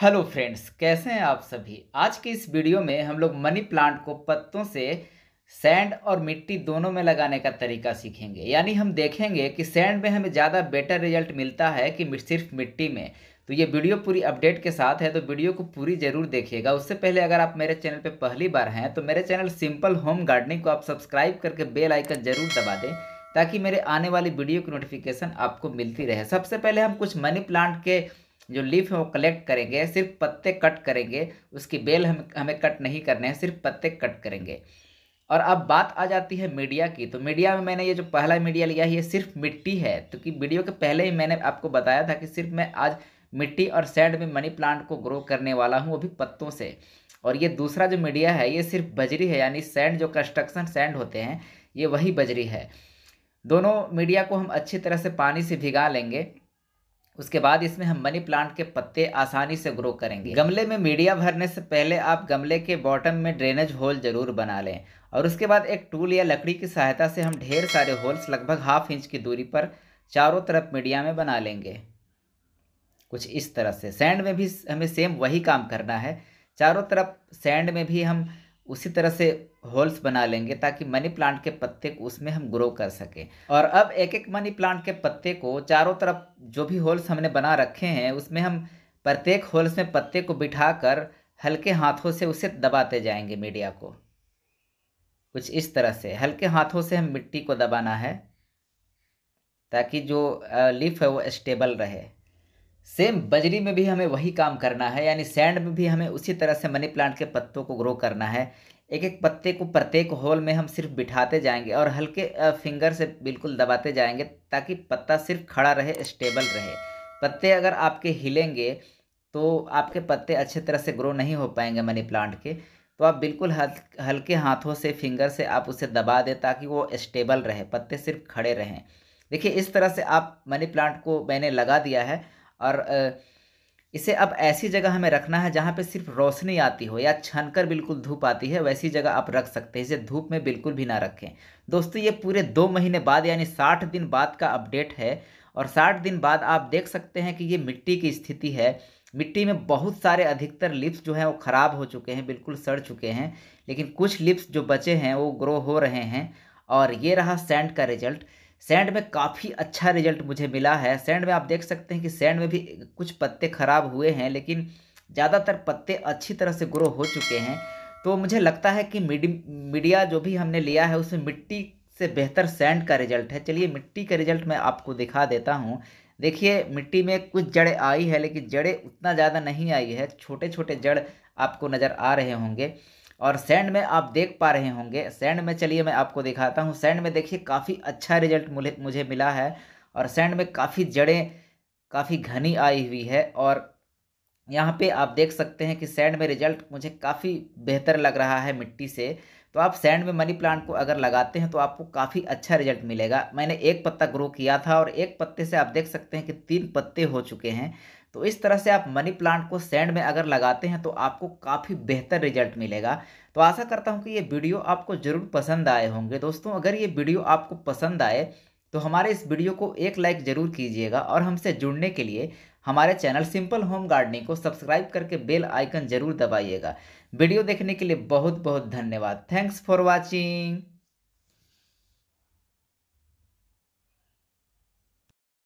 hello friends कैसे हैं आप सभी आज के इस वीडियो में हम लोग मनी प्लांट को पत्तों से सैंड और मिट्टी दोनों में लगाने का तरीका सीखेंगे यानी हम देखेंगे कि सैंड में हमें ज़्यादा बेटर रिजल्ट मिलता है कि सिर्फ मिट्टी में तो ये वीडियो पूरी अपडेट के साथ है तो वीडियो को पूरी ज़रूर देखिएगा उससे पहले अगर आप मेरे चैनल पर पहली बार हैं तो मेरे चैनल सिंपल होम गार्डनिंग को आप सब्सक्राइब करके बेल आइकन ज़रूर दबा दें ताकि मेरे आने वाली वीडियो की नोटिफिकेशन आपको मिलती रहे सबसे पहले हम कुछ मनी प्लांट के जो लीफ है वो कलेक्ट करेंगे सिर्फ पत्ते कट करेंगे उसकी बेल हम हमें कट नहीं करने हैं सिर्फ पत्ते कट करेंगे और अब बात आ जाती है मीडिया की तो मीडिया में मैंने ये जो पहला मीडिया लिया है ये सिर्फ मिट्टी है तो कि वीडियो के पहले ही मैंने आपको बताया था कि सिर्फ मैं आज मिट्टी और सैंड में मनी प्लांट को ग्रो करने वाला हूँ वो भी पत्तों से और ये दूसरा जो मीडिया है ये सिर्फ बजरी है यानी सैंड जो कंस्ट्रक्शन सैंड होते हैं ये वही बजरी है दोनों मीडिया को हम अच्छी तरह से पानी से भिगा लेंगे उसके बाद इसमें हम मनी प्लांट के पत्ते आसानी से ग्रो करेंगे गमले में मीडिया भरने से पहले आप गमले के बॉटम में ड्रेनेज होल जरूर बना लें और उसके बाद एक टूल या लकड़ी की सहायता से हम ढेर सारे होल्स लगभग हाफ इंच की दूरी पर चारों तरफ मीडिया में बना लेंगे कुछ इस तरह से सैंड में भी हमें सेम वही काम करना है चारों तरफ सैंड में भी हम उसी तरह से होल्स बना लेंगे ताकि मनी प्लांट के पत्ते को उसमें हम ग्रो कर सकें और अब एक एक मनी प्लांट के पत्ते को चारों तरफ जो भी होल्स हमने बना रखे हैं उसमें हम प्रत्येक होल्स में पत्ते को बिठाकर हल्के हाथों से उसे दबाते जाएंगे मीडिया को कुछ इस तरह से हल्के हाथों से हम मिट्टी को दबाना है ताकि जो लीफ है वो स्टेबल रहे सेम बजरी में भी हमें वही काम करना है यानी सैंड में भी हमें उसी तरह से मनी प्लांट के पत्तों को ग्रो करना है एक एक पत्ते को प्रत्येक होल में हम सिर्फ बिठाते जाएंगे और हल्के फिंगर से बिल्कुल दबाते जाएंगे ताकि पत्ता सिर्फ खड़ा रहे स्टेबल रहे पत्ते अगर आपके हिलेंगे तो आपके पत्ते अच्छे तरह से ग्रो नहीं हो पाएंगे मनी प्लांट के तो आप बिल्कुल हल्के हाथों से फिंगर से आप उसे दबा दें ताकि वो स्टेबल रहे पत्ते सिर्फ खड़े रहें देखिए इस तरह से आप मनी प्लांट को मैंने लगा दिया है और इसे अब ऐसी जगह हमें रखना है जहाँ पे सिर्फ रोशनी आती हो या छन कर बिल्कुल धूप आती है वैसी जगह आप रख सकते हैं इसे धूप में बिल्कुल भी ना रखें दोस्तों ये पूरे दो महीने बाद यानी साठ दिन बाद का अपडेट है और साठ दिन बाद आप देख सकते हैं कि ये मिट्टी की स्थिति है मिट्टी में बहुत सारे अधिकतर लिप्स जो हैं वो ख़राब हो चुके हैं बिल्कुल सड़ चुके हैं लेकिन कुछ लिप्स जो बचे हैं वो ग्रो हो रहे हैं और ये रहा सेंट का रिजल्ट सैंड में काफ़ी अच्छा रिजल्ट मुझे मिला है सैंड में आप देख सकते हैं कि सैंड में भी कुछ पत्ते खराब हुए हैं लेकिन ज़्यादातर पत्ते अच्छी तरह से ग्रो हो चुके हैं तो मुझे लगता है कि मीडिया जो भी हमने लिया है उसमें मिट्टी से बेहतर सैंड का रिजल्ट है चलिए मिट्टी का रिजल्ट मैं आपको दिखा देता हूँ देखिए मिट्टी में कुछ जड़ें आई है लेकिन जड़ें उतना ज़्यादा नहीं आई है छोटे छोटे जड़ आपको नज़र आ रहे होंगे और सैंड में आप देख पा रहे होंगे सैंड में चलिए मैं आपको दिखाता हूँ सैंड में देखिए काफ़ी अच्छा रिजल्ट मुझे मिला है और सैंड में काफ़ी जड़ें काफ़ी घनी आई हुई है और यहाँ पे आप देख सकते हैं कि सैंड में रिजल्ट मुझे काफ़ी बेहतर लग रहा है मिट्टी से तो आप सैंड में मनी प्लांट को अगर लगाते हैं तो आपको काफ़ी अच्छा रिजल्ट मिलेगा मैंने एक पत्ता ग्रो किया था और एक पत्ते से आप देख सकते हैं कि तीन पत्ते हो चुके हैं तो इस तरह से आप मनी प्लांट को सैंड में अगर लगाते हैं तो आपको काफ़ी बेहतर रिजल्ट मिलेगा तो आशा करता हूँ कि ये वीडियो आपको ज़रूर पसंद आए होंगे दोस्तों अगर ये वीडियो आपको पसंद आए तो हमारे इस वीडियो को एक लाइक ज़रूर कीजिएगा और हमसे जुड़ने के लिए हमारे चैनल सिंपल होम गार्डनिंग को सब्सक्राइब करके बेल आइकन जरूर दबाइएगा वीडियो देखने के लिए बहुत बहुत धन्यवाद थैंक्स फॉर वॉचिंग